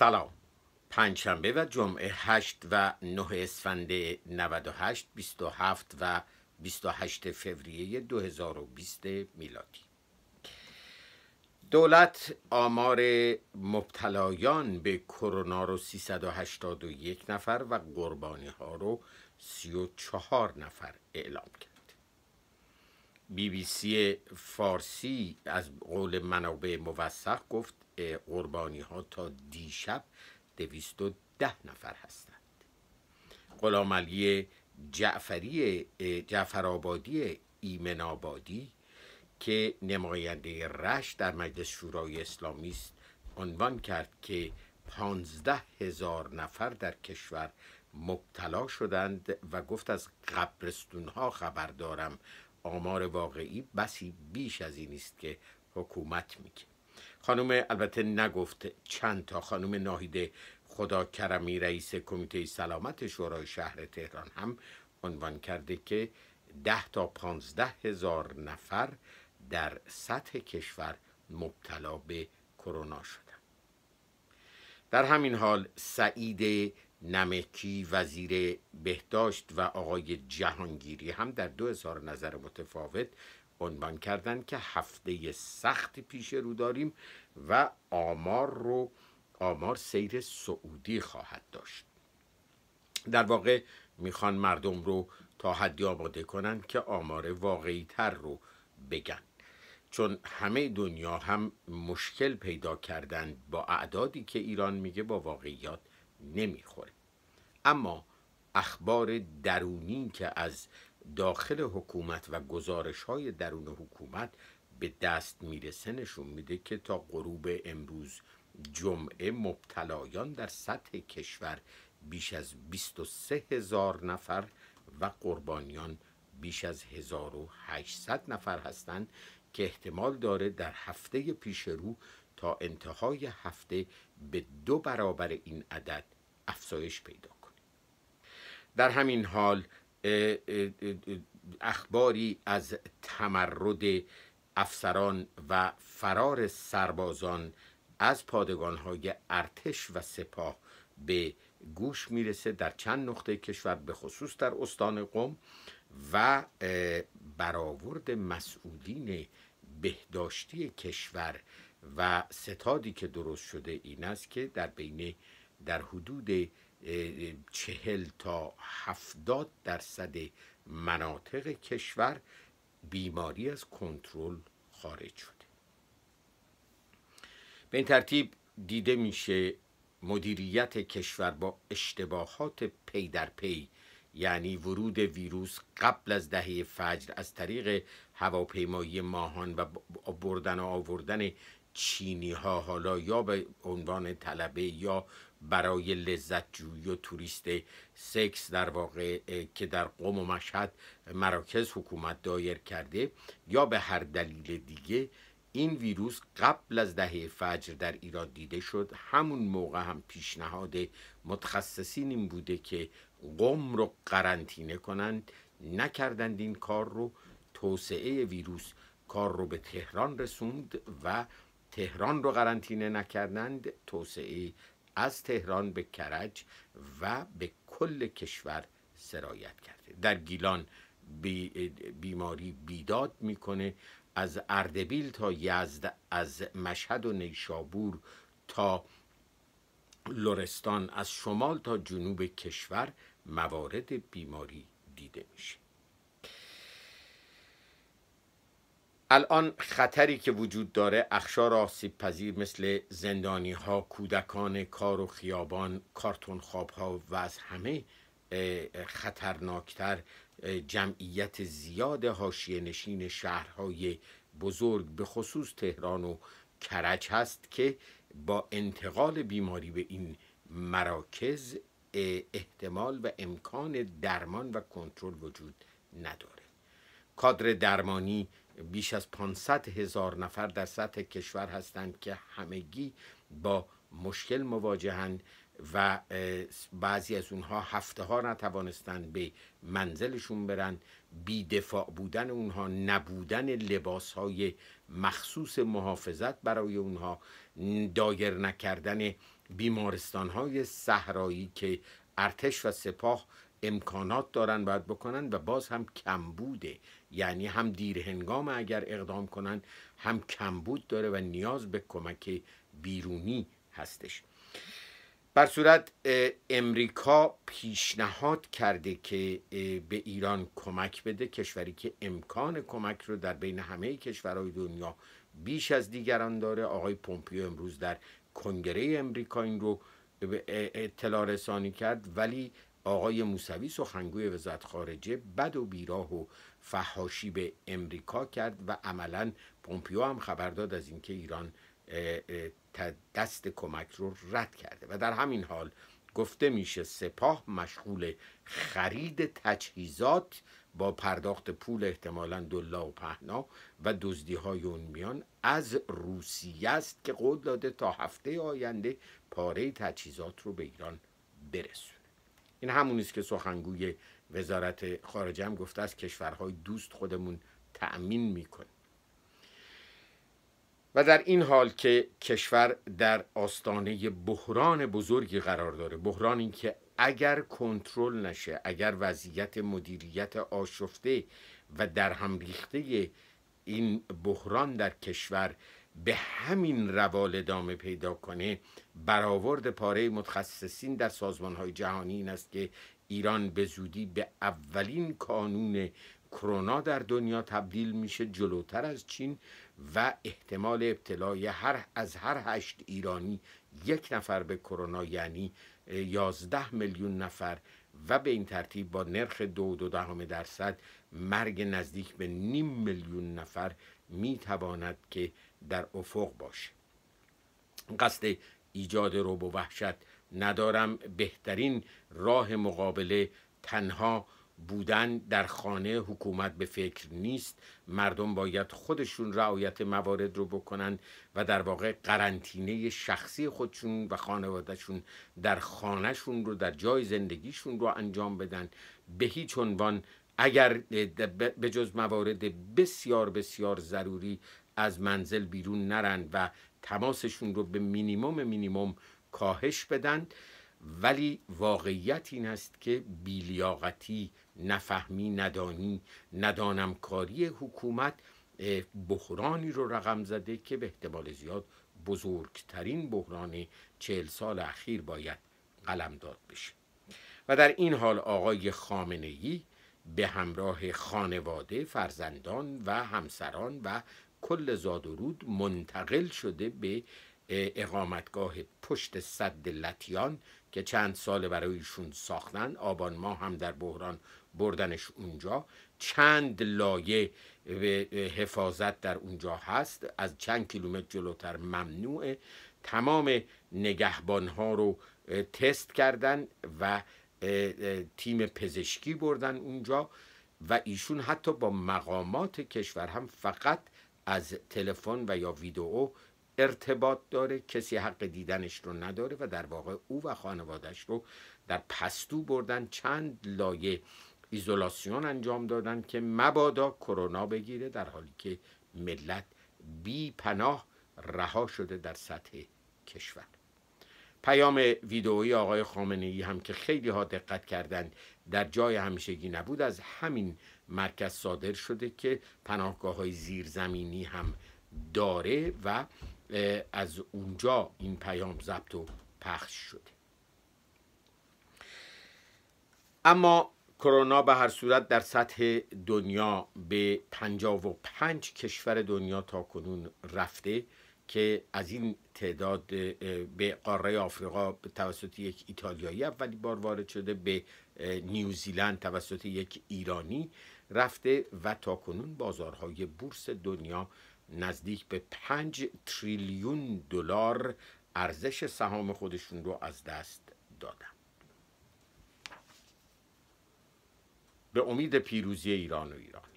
سلام پنجشنبه و جمعه 8 و 9 اسفند 98 27 و 28 فوریه 2020 میلادی دولت آمار مبتلایان به کرونا رو 381 نفر و قربانی ها رو 34 نفر اعلام کرد بی بی سی فارسی از قول منابع موثق گفت قربانی ها تا دیشب دویست و ده نفر هستند غلام علی جعفری جعفرآبادی ایمن آبادی که نماینده رش در مجلس شورای اسلامی است عنوان کرد که پانزده هزار نفر در کشور مبتلا شدند و گفت از قبرستون ها خبر دارم آمار واقعی بسی بیش از این است که حکومت میگه خانم البته نگفت چند تا خانم ناهید خدا کرمی رئیس کمیته سلامت شورای شهر تهران هم عنوان کرده که ده تا پانزده هزار نفر در سطح کشور مبتلا به کرونا شدن در همین حال سعید نمکی وزیر بهداشت و آقای جهانگیری هم در دو هزار نظر متفاوت عنوان کردند که هفته سخت پیش رو داریم و آمار رو آمار سیر سعودی خواهد داشت در واقع میخوان مردم رو تا حدی آماده کنند که آمار واقعی تر رو بگن چون همه دنیا هم مشکل پیدا کردند با اعدادی که ایران میگه با واقعیات نمیخوره اما اخبار درونی که از داخل حکومت و گزارش های درون حکومت به دست میرسه نشون میده که تا غروب امروز جمعه مبتلایان در سطح کشور بیش از 23 هزار نفر و قربانیان بیش از 1800 نفر هستند که احتمال داره در هفته پیش رو تا انتهای هفته به دو برابر این عدد افزایش پیدا کنه در همین حال اخباری از تمرد افسران و فرار سربازان از پادگانهای ارتش و سپاه به گوش میرسه در چند نقطه کشور به خصوص در استان قم و برآورد مسئولین بهداشتی کشور و ستادی که درست شده این است که در بین در حدود چهل تا هفتاد درصد مناطق کشور بیماری از کنترل خارج شده به این ترتیب دیده میشه مدیریت کشور با اشتباهات پی در پی یعنی ورود ویروس قبل از دهه فجر از طریق هواپیمایی ماهان و بردن و آوردن چینی ها حالا یا به عنوان طلبه یا برای لذت جوی و توریست سکس در واقع که در قوم و مشهد مراکز حکومت دایر کرده یا به هر دلیل دیگه این ویروس قبل از دهه فجر در ایران دیده شد همون موقع هم پیشنهاد متخصصین این بوده که قوم رو قرنطینه کنند نکردند این کار رو توسعه ویروس کار رو به تهران رسوند و تهران رو قرنطینه نکردند توسعه از تهران به کرج و به کل کشور سرایت کرده در گیلان بی بیماری بیداد میکنه از اردبیل تا یزد از مشهد و نیشابور تا لرستان از شمال تا جنوب کشور موارد بیماری دیده میشه الان خطری که وجود داره اخشار آسیب پذیر مثل زندانی ها، کودکان کار و خیابان، کارتون خواب ها و از همه خطرناکتر جمعیت زیاد هاشیه نشین شهرهای بزرگ به خصوص تهران و کرج هست که با انتقال بیماری به این مراکز احتمال و امکان درمان و کنترل وجود نداره کادر درمانی بیش از 500 هزار نفر در سطح کشور هستند که همگی با مشکل مواجهند و بعضی از اونها هفته ها نتوانستند به منزلشون برن دفاع بودن اونها نبودن لباس های مخصوص محافظت برای اونها دایر نکردن بیمارستان های صحرایی که ارتش و سپاه امکانات دارن باید بکنن و باز هم کمبوده یعنی هم دیرهنگام اگر اقدام کنن هم کمبود داره و نیاز به کمک بیرونی هستش بر صورت امریکا پیشنهاد کرده که به ایران کمک بده کشوری که امکان کمک رو در بین همه کشورهای دنیا بیش از دیگران داره آقای پومپیو امروز در کنگره امریکا این رو اطلاع رسانی کرد ولی آقای موسوی سخنگوی وزارت خارجه بد و بیراه و فحاشی به امریکا کرد و عملا پومپیو هم خبر داد از اینکه ایران دست کمک رو رد کرده و در همین حال گفته میشه سپاه مشغول خرید تجهیزات با پرداخت پول احتمالا دلا و پهنا و دزدی های اون میان از روسیه است که قول داده تا هفته آینده پاره تجهیزات رو به ایران برسونه این همونی است که سخنگوی وزارت خارجه هم گفته است کشورهای دوست خودمون تأمین میکنیم و در این حال که کشور در آستانه بحران بزرگی قرار داره بحران این که اگر کنترل نشه اگر وضعیت مدیریت آشفته و در هم ریخته این بحران در کشور به همین روال ادامه پیدا کنه برآورد پاره متخصصین در سازمان های جهانی این است که ایران به زودی به اولین کانون کرونا در دنیا تبدیل میشه جلوتر از چین و احتمال ابتلای هر از هر هشت ایرانی یک نفر به کرونا یعنی یازده میلیون نفر و به این ترتیب با نرخ دو دو دهم درصد مرگ نزدیک به نیم میلیون نفر می تواند که در افق باشه قصد ایجاد روب و وحشت ندارم بهترین راه مقابله تنها بودن در خانه حکومت به فکر نیست مردم باید خودشون رعایت موارد رو بکنن و در واقع قرنطینه شخصی خودشون و خانوادهشون در خانهشون رو در جای زندگیشون رو انجام بدن به هیچ عنوان اگر به جز موارد بسیار بسیار ضروری از منزل بیرون نرند و تماسشون رو به مینیموم مینیموم کاهش بدن ولی واقعیت این است که بیلیاقتی نفهمی ندانی ندانمکاری حکومت بحرانی رو رقم زده که به احتمال زیاد بزرگترین بحران چهل سال اخیر باید قلمداد بشه و در این حال آقای خامنه‌ای به همراه خانواده فرزندان و همسران و کل زاد و رود منتقل شده به اقامتگاه پشت صد لتیان که چند سال برایشون ساختن آبان ما هم در بحران بردنش اونجا چند لایه حفاظت در اونجا هست از چند کیلومتر جلوتر ممنوعه تمام نگهبان ها رو تست کردن و تیم پزشکی بردن اونجا و ایشون حتی با مقامات کشور هم فقط از تلفن و یا ویدئو ارتباط داره کسی حق دیدنش رو نداره و در واقع او و خانوادش رو در پستو بردن چند لایه ایزولاسیون انجام دادن که مبادا کرونا بگیره در حالی که ملت بی پناه رها شده در سطح کشور پیام ویدئویی آقای خامنه ای هم که خیلی ها دقت کردند در جای همیشگی نبود از همین مرکز صادر شده که پناهگاه های زیرزمینی هم داره و از اونجا این پیام ضبط و پخش شده اما کرونا به هر صورت در سطح دنیا به 55 کشور دنیا تا کنون رفته که از این تعداد به قاره آفریقا توسط یک ایتالیایی اولی بار وارد شده به نیوزیلند توسط یک ایرانی رفته و تا کنون بازارهای بورس دنیا نزدیک به 5 تریلیون دلار ارزش سهام خودشون رو از دست دادن به امید پیروزی ایران و ایران